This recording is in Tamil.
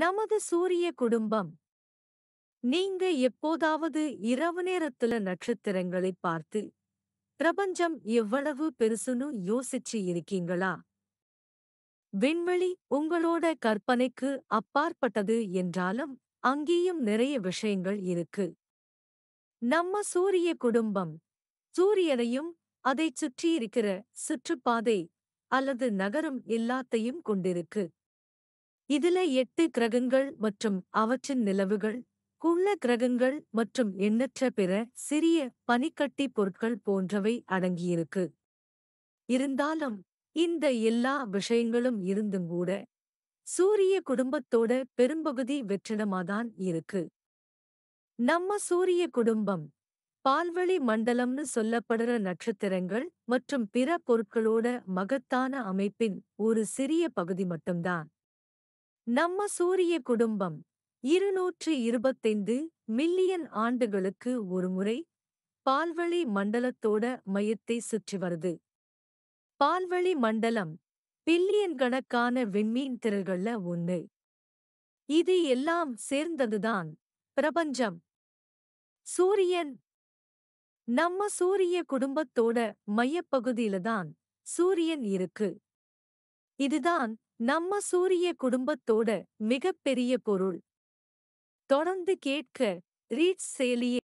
நமது சூரிய குடும்பம் நீங்க எப்போதாவது இரவு நேரத்துல நட்சத்திரங்களை பார்த்து பிரபஞ்சம் எவ்வளவு பெருசுன்னு யோசிச்சு இருக்கீங்களா விண்வெளி உங்களோட கற்பனைக்கு அப்பாற்பட்டது என்றாலும் அங்கேயும் நிறைய விஷயங்கள் இருக்கு நம்ம சூரிய குடும்பம் சூரியனையும் அதைச் சுற்றியிருக்கிற சுற்றுப்பாதை அல்லது நகரம் எல்லாத்தையும் கொண்டிருக்கு இதுல எட்டு கிரகங்கள் மற்றும் அவற்றின் நிலவுகள் குள்ள கிரகங்கள் மற்றும் எண்ணற்ற பிற சிறிய பனிக்கட்டி பொருட்கள் போன்றவை அடங்கியிருக்கு இருந்தாலும் இந்த எல்லா விஷயங்களும் இருந்தும் கூட சூரிய குடும்பத்தோட பெரும்பகுதி வெற்றிடமாதான் இருக்கு நம்ம சூரிய குடும்பம் பால்வெளி மண்டலம்னு சொல்லப்படுற நட்சத்திரங்கள் மற்றும் பிற பொருட்களோட மகத்தான அமைப்பின் ஒரு சிறிய பகுதி மட்டும்தான் நம்ம சூரிய குடும்பம் இருநூற்று இருபத்தைந்து மில்லியன் ஆண்டுகளுக்கு ஒருமுறை பால்வழி மண்டலத்தோட மையத்தை சுற்றி வருது பால்வழி மண்டலம் பில்லியன் கணக்கான விண்மீன் திரள்கள்ல ஒன்று இது எல்லாம் சேர்ந்ததுதான் பிரபஞ்சம் சூரியன் நம்ம சூரிய குடும்பத்தோட மையப்பகுதியில தான் சூரியன் இருக்கு இதுதான் நம்ம சூரிய குடும்பத்தோட மிகப்பெரிய பொருள் தொடர்ந்து கேட்க ரீட்ஸ் செயலியே